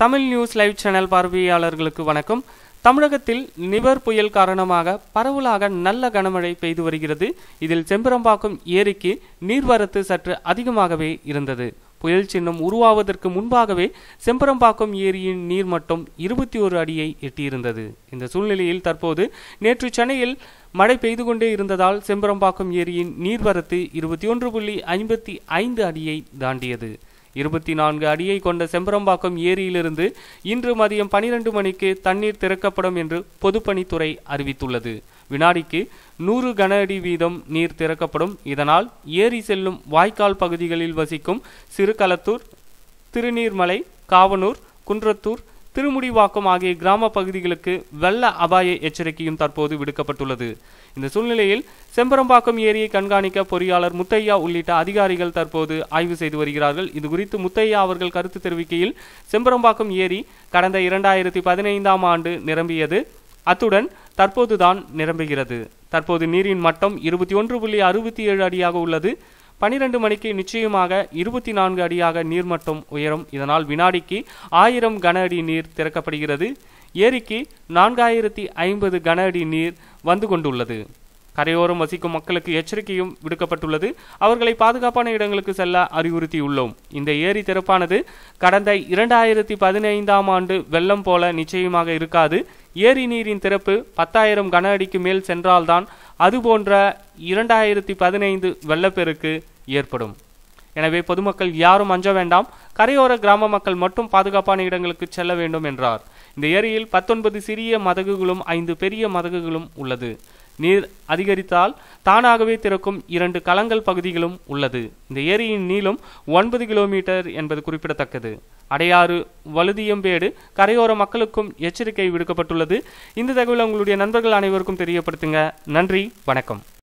Tamil news live channel பார்வையாளர்களுக்கு வணக்கம் தமிழகத்தில் நிவர் புயல் காரணமாக பரவலாக நல்ல கனமழை பெய்து வருகிறது இதில் செம்பரம்பாக்கம் ஏரிக்கு நீர்வரத்து சற்று அதிகமாகவே இருந்தது புயல் சின்னம் உருவாவதற்கு முன்பாகவே செம்பரம்பாக்கம் ஏரியின் நீர்மட்டம் இருபத்தி ஒரு அடியை எட்டியிருந்தது இந்த சூழ்நிலையில் தற்போது நேற்று சென்னையில் மழை பெய்து கொண்டே இருந்ததால் செம்பரம்பாக்கம் ஏரியின் நீர்வரத்து இருபத்தி ஒன்று புள்ளி ஐம்பத்தி ஐந்து அடியை தாண்டியது இருபத்தி நான்கு அடியை கொண்ட செம்பரம்பாக்கம் ஏரியிலிருந்து இன்று மதியம் பனிரெண்டு மணிக்கு தண்ணீர் திறக்கப்படும் என்று பொதுப்பணித்துறை அறிவித்துள்ளது வினாடிக்கு நூறு கன அடி வீதம் நீர் திறக்கப்படும் இதனால் ஏரி செல்லும் வாய்க்கால் பகுதிகளில் வசிக்கும் சிறுகளத்தூர் திருநீர்மலை காவனூர் குன்றத்தூர் திருமுடிவாக்கம் ஆகிய கிராம பகுதிகளுக்கு வெள்ள அபாய எச்சரிக்கையும் தற்போது விடுக்கப்பட்டுள்ளது இந்த சூழ்நிலையில் செம்பரம்பாக்கம் ஏரியை கண்காணிக்க பொறியாளர் முத்தையா உள்ளிட்ட அதிகாரிகள் தற்போது ஆய்வு செய்து வருகிறார்கள் இது குறித்து முத்தையா அவர்கள் கருத்து தெரிவிக்கையில் செம்பரம்பாக்கம் ஏரி கடந்த இரண்டாயிரத்தி பதினைந்தாம் ஆண்டு நிரம்பியது அத்துடன் தற்போதுதான் நிரம்புகிறது தற்போது நீரின் மட்டம் இருபத்தி ஒன்று புள்ளி அறுபத்தி ஏழு அடியாக உள்ளது பனிரெண்டு மணிக்கு நிச்சயமாக இருபத்தி நான்கு அடியாக நீர்மட்டம் உயரும் இதனால் வினாடிக்கு ஆயிரம் கன அடி நீர் திறக்கப்படுகிறது ஏரிக்கு நான்காயிரத்தி ஐம்பது கன அடி நீர் வந்து கொண்டுள்ளது கரையோரம் வசிக்கும் மக்களுக்கு எச்சரிக்கையும் விடுக்கப்பட்டுள்ளது அவர்களை பாதுகாப்பான இடங்களுக்கு செல்ல அறிவுறுத்தியுள்ளோம் இந்த ஏரி திறப்பானது கடந்த இரண்டாயிரத்தி பதினைந்தாம் ஆண்டு வெள்ளம் போல நிச்சயமாக இருக்காது ஏரி நீரின் திறப்பு பத்தாயிரம் கன அடிக்கு மேல் சென்றால்தான் அதுபோன்ற இரண்டாயிரத்தி பதினைந்து வெள்ளப்பெருக்கு ஏற்படும் எனவே பொதுமக்கள் யாரும் அஞ்ச வேண்டாம் கரையோர கிராம மக்கள் மட்டும் பாதுகாப்பான இடங்களுக்கு செல்ல வேண்டும் என்றார் இந்த ஏரியில் பத்தொன்பது சிறிய மதகுகளும் ஐந்து பெரிய மதகுகளும் உள்ளது நீர் அதிகரித்தால் தானாகவே திறக்கும் இரண்டு களங்கள் பகுதிகளும் உள்ளது இந்த ஏரியின் நீளம் ஒன்பது கிலோமீட்டர் என்பது குறிப்பிடத்தக்கது அடையாறு வலுதியம்பேடு கரையோர மக்களுக்கும் எச்சரிக்கை விடுக்கப்பட்டுள்ளது இந்த தகவல் உங்களுடைய நண்பர்கள் அனைவருக்கும் தெரியப்படுத்துங்க நன்றி வணக்கம்